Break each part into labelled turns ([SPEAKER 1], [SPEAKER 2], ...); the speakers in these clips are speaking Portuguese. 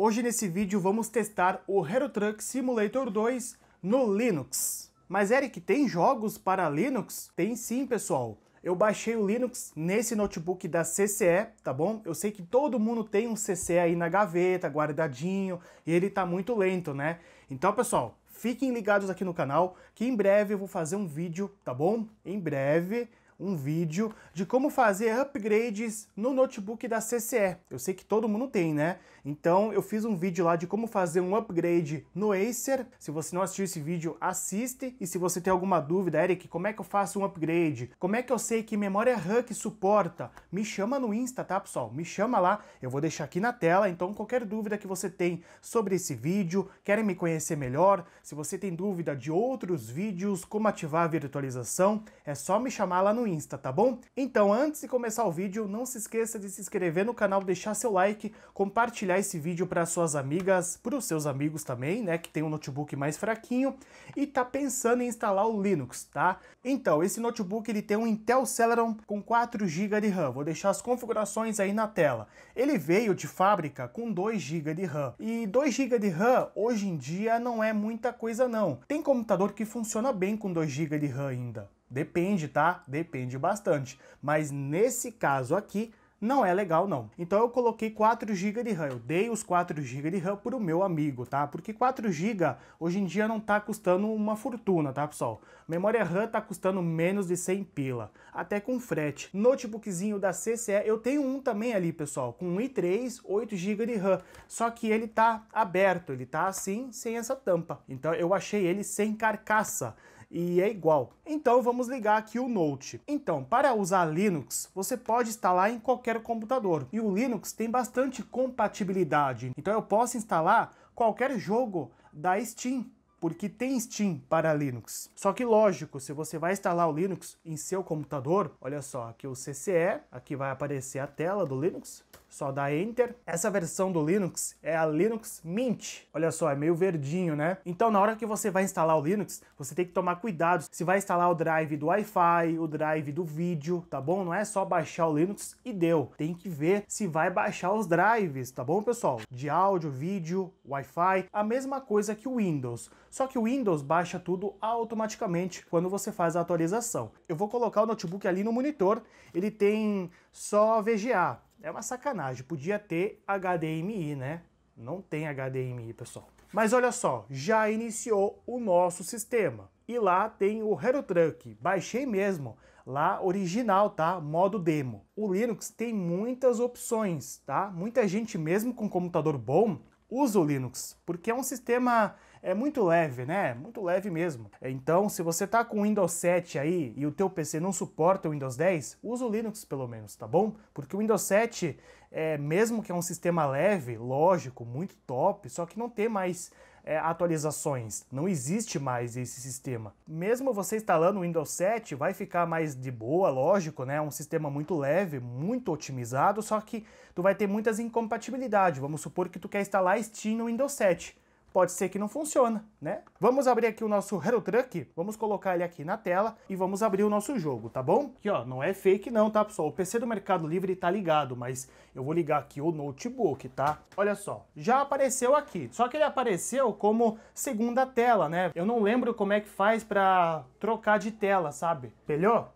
[SPEAKER 1] Hoje nesse vídeo vamos testar o Hero Truck Simulator 2 no Linux. Mas Eric, tem jogos para Linux? Tem sim, pessoal. Eu baixei o Linux nesse notebook da CCE, tá bom? Eu sei que todo mundo tem um CCE aí na gaveta, guardadinho, e ele tá muito lento, né? Então, pessoal, fiquem ligados aqui no canal, que em breve eu vou fazer um vídeo, tá bom? Em breve um vídeo de como fazer upgrades no notebook da CCE. Eu sei que todo mundo tem, né? Então eu fiz um vídeo lá de como fazer um upgrade no Acer. Se você não assistiu esse vídeo, assiste. E se você tem alguma dúvida, Eric, como é que eu faço um upgrade? Como é que eu sei que memória RAM que suporta? Me chama no Insta, tá, pessoal? Me chama lá. Eu vou deixar aqui na tela. Então qualquer dúvida que você tem sobre esse vídeo, querem me conhecer melhor, se você tem dúvida de outros vídeos, como ativar a virtualização, é só me chamar lá no Insta, tá bom? Então, antes de começar o vídeo, não se esqueça de se inscrever no canal, deixar seu like, compartilhar esse vídeo para suas amigas, para os seus amigos também, né, que tem um notebook mais fraquinho e tá pensando em instalar o Linux, tá? Então, esse notebook ele tem um Intel Celeron com 4 GB de RAM. Vou deixar as configurações aí na tela. Ele veio de fábrica com 2 GB de RAM. E 2 GB de RAM hoje em dia não é muita coisa não. Tem computador que funciona bem com 2 GB de RAM ainda. Depende, tá? Depende bastante. Mas nesse caso aqui, não é legal não. Então eu coloquei 4 GB de RAM, eu dei os 4 GB de RAM para o meu amigo, tá? Porque 4 GB hoje em dia não está custando uma fortuna, tá pessoal? Memória RAM está custando menos de 100 pila, até com frete. Notebookzinho da CCE, eu tenho um também ali, pessoal, com i3, 8 GB de RAM, só que ele está aberto, ele está assim, sem essa tampa. Então eu achei ele sem carcaça e é igual. Então vamos ligar aqui o Note. Então, para usar Linux, você pode instalar em qualquer computador. E o Linux tem bastante compatibilidade. Então eu posso instalar qualquer jogo da Steam porque tem Steam para Linux. Só que lógico, se você vai instalar o Linux em seu computador, olha só, aqui o CCE, aqui vai aparecer a tela do Linux, só dá Enter. Essa versão do Linux é a Linux Mint. Olha só, é meio verdinho, né? Então, na hora que você vai instalar o Linux, você tem que tomar cuidado se vai instalar o drive do Wi-Fi, o drive do vídeo, tá bom? Não é só baixar o Linux e deu. Tem que ver se vai baixar os drives, tá bom, pessoal? De áudio, vídeo, Wi-Fi, a mesma coisa que o Windows. Só que o Windows baixa tudo automaticamente quando você faz a atualização. Eu vou colocar o notebook ali no monitor, ele tem só VGA, é uma sacanagem. Podia ter HDMI, né? Não tem HDMI, pessoal. Mas olha só, já iniciou o nosso sistema. E lá tem o HeroTruck. Baixei mesmo. Lá original, tá? Modo demo. O Linux tem muitas opções, tá? Muita gente mesmo com computador bom usa o Linux, porque é um sistema é muito leve, né? Muito leve mesmo. Então, se você tá com o Windows 7 aí e o teu PC não suporta o Windows 10, usa o Linux pelo menos, tá bom? Porque o Windows 7 é, mesmo que é um sistema leve, lógico, muito top, só que não tem mais é, atualizações, não existe mais esse sistema. Mesmo você instalando o Windows 7, vai ficar mais de boa, lógico, né? É um sistema muito leve, muito otimizado, só que tu vai ter muitas incompatibilidades. Vamos supor que tu quer instalar Steam no Windows 7 pode ser que não funcione, né? Vamos abrir aqui o nosso Hero Truck, vamos colocar ele aqui na tela e vamos abrir o nosso jogo, tá bom? Aqui, ó, não é fake não, tá, pessoal? O PC do Mercado Livre tá ligado, mas eu vou ligar aqui o notebook, tá? Olha só, já apareceu aqui, só que ele apareceu como segunda tela, né? Eu não lembro como é que faz pra trocar de tela, sabe? Melhor.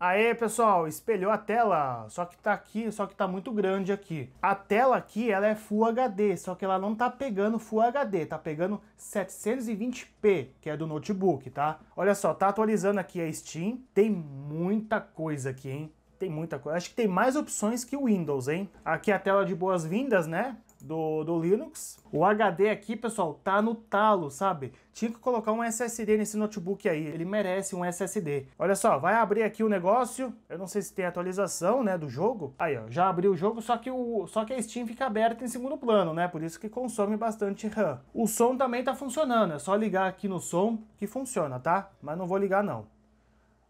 [SPEAKER 1] Aê, pessoal, espelhou a tela, só que tá aqui, só que tá muito grande aqui. A tela aqui, ela é Full HD, só que ela não tá pegando Full HD, tá pegando 720p, que é do notebook, tá? Olha só, tá atualizando aqui a Steam, tem muita coisa aqui, hein? Tem muita coisa, acho que tem mais opções que o Windows, hein? Aqui é a tela de boas-vindas, né? do, do Linux. O HD aqui, pessoal, tá no talo, sabe? Tinha que colocar um SSD nesse notebook aí. Ele merece um SSD. Olha só, vai abrir aqui o negócio. Eu não sei se tem atualização, né, do jogo. Aí, ó, já abriu o jogo, só que, o, só que a Steam fica aberta em segundo plano, né? Por isso que consome bastante RAM. O som também tá funcionando. É só ligar aqui no som que funciona, tá? Mas não vou ligar, não.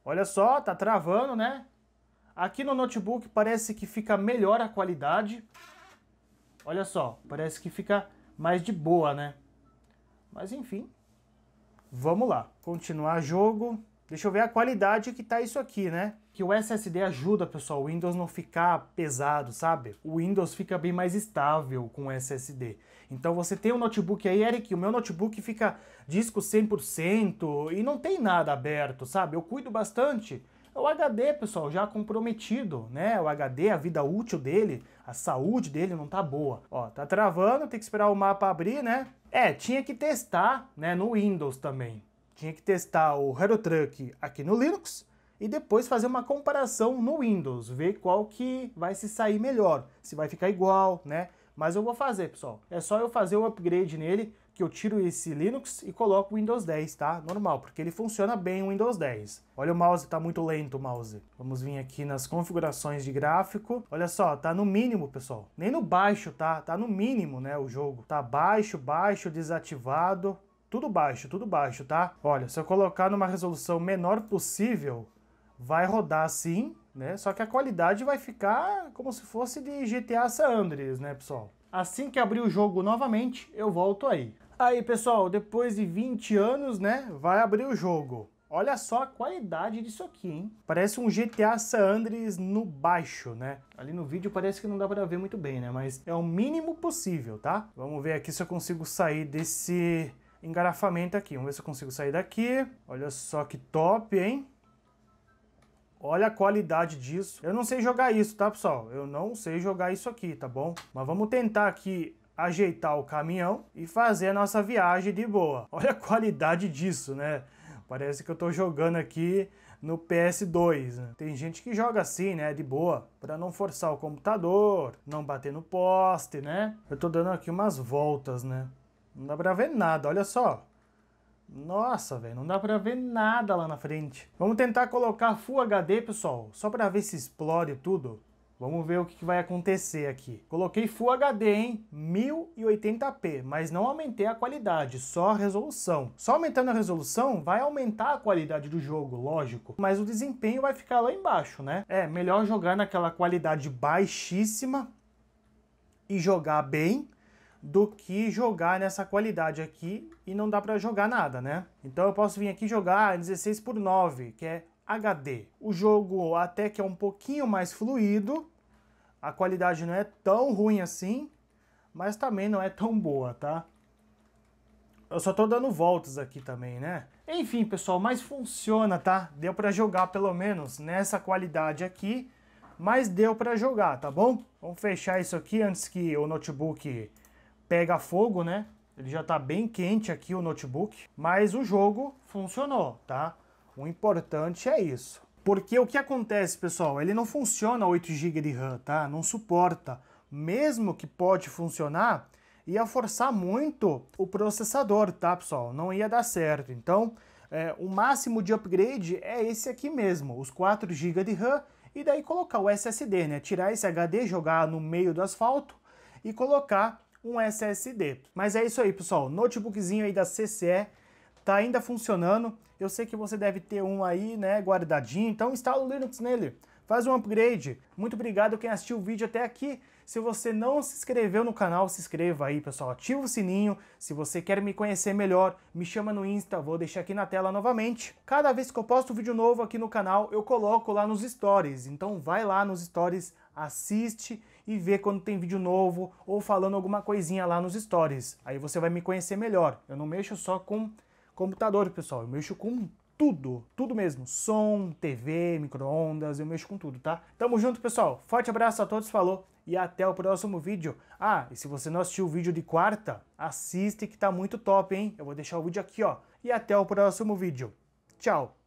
[SPEAKER 1] Olha só, tá travando, né? Aqui no notebook parece que fica melhor a qualidade. Olha só, parece que fica mais de boa, né? Mas enfim, vamos lá. Continuar jogo. Deixa eu ver a qualidade que tá isso aqui, né? Que o SSD ajuda, pessoal, o Windows não ficar pesado, sabe? O Windows fica bem mais estável com o SSD. Então você tem um notebook aí, Eric, o meu notebook fica disco 100% e não tem nada aberto, sabe? Eu cuido bastante é o HD, pessoal, já comprometido, né? O HD, a vida útil dele, a saúde dele não tá boa. Ó, tá travando, tem que esperar o mapa abrir, né? É, tinha que testar, né, no Windows também. Tinha que testar o HeroTruck aqui no Linux e depois fazer uma comparação no Windows, ver qual que vai se sair melhor, se vai ficar igual, né? Mas eu vou fazer, pessoal. É só eu fazer o upgrade nele que eu tiro esse Linux e coloco o Windows 10, tá? Normal, porque ele funciona bem o Windows 10. Olha o mouse, tá muito lento o mouse. Vamos vir aqui nas configurações de gráfico. Olha só, tá no mínimo, pessoal. Nem no baixo, tá? Tá no mínimo, né, o jogo. Tá baixo, baixo, desativado. Tudo baixo, tudo baixo, tá? Olha, se eu colocar numa resolução menor possível, vai rodar sim, né? Só que a qualidade vai ficar como se fosse de GTA San Andreas, né, pessoal? Assim que abrir o jogo novamente, eu volto aí. Aí, pessoal, depois de 20 anos, né, vai abrir o jogo. Olha só a qualidade disso aqui, hein? Parece um GTA San Andreas no baixo, né? Ali no vídeo parece que não dá para ver muito bem, né? Mas é o mínimo possível, tá? Vamos ver aqui se eu consigo sair desse engarrafamento aqui. Vamos ver se eu consigo sair daqui. Olha só que top, hein? Olha a qualidade disso. Eu não sei jogar isso, tá, pessoal? Eu não sei jogar isso aqui, tá bom? Mas vamos tentar aqui ajeitar o caminhão e fazer a nossa viagem de boa. Olha a qualidade disso, né? Parece que eu estou jogando aqui no PS2. Né? Tem gente que joga assim, né, de boa, para não forçar o computador, não bater no poste, né? Eu estou dando aqui umas voltas, né? Não dá para ver nada, olha só. Nossa, velho, não dá para ver nada lá na frente. Vamos tentar colocar Full HD, pessoal, só para ver se explode tudo. Vamos ver o que, vai acontecer aqui. Coloquei Full HD, hein? 1080p, mas não aumentei a qualidade, só a resolução. Só aumentando a resolução vai aumentar a qualidade do jogo, lógico, mas o desempenho vai ficar lá embaixo, né? É, melhor jogar naquela qualidade baixíssima e jogar bem do que jogar nessa qualidade aqui e não dá para jogar nada, né? Então eu posso vir aqui jogar 16 por 9, que é HD. O jogo até que é um pouquinho mais fluido, a qualidade não é tão ruim assim, mas também não é tão boa, tá? Eu só tô dando voltas aqui também, né? Enfim, pessoal, mas funciona, tá? Deu para jogar pelo menos nessa qualidade aqui, mas deu para jogar, tá bom? Vamos fechar isso aqui antes que o notebook pega fogo, né? Ele já tá bem quente aqui o notebook, mas o jogo funcionou, tá? O importante é isso. Porque o que acontece, pessoal, ele não funciona 8 GB de RAM, tá? Não suporta. Mesmo que pode funcionar, ia forçar muito o processador, tá, pessoal? Não ia dar certo. Então, é, o máximo de upgrade é esse aqui mesmo, os 4 GB de RAM, e daí colocar o SSD, né? Tirar esse HD, jogar no meio do asfalto e colocar um SSD. Mas é isso aí, pessoal. Notebookzinho aí da CCE tá ainda funcionando. Eu sei que você deve ter um aí, né, guardadinho, então instala o Linux nele. Faz um upgrade. Muito obrigado quem assistiu o vídeo até aqui. Se você não se inscreveu no canal, se inscreva aí, pessoal. Ativa o sininho. Se você quer me conhecer melhor, me chama no Insta, vou deixar aqui na tela novamente. Cada vez que eu posto um vídeo novo aqui no canal, eu coloco lá nos stories. Então vai lá nos stories, assiste e vê quando tem vídeo novo ou falando alguma coisinha lá nos stories. Aí você vai me conhecer melhor. Eu não mexo só com computador, pessoal. Eu mexo com tudo, tudo mesmo. Som, TV, micro-ondas, eu mexo com tudo, tá? Tamo junto, pessoal. Forte abraço a todos, falou e até o próximo vídeo. Ah, e se você não assistiu o vídeo de quarta, assiste que tá muito top, hein? Eu vou deixar o vídeo aqui, ó. E até o próximo vídeo. Tchau!